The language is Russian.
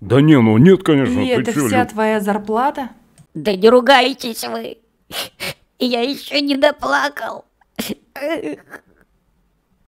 Да не, ну нет, конечно. И это чё, вся Люб? твоя зарплата? Да не ругайтесь вы. Я еще не доплакал.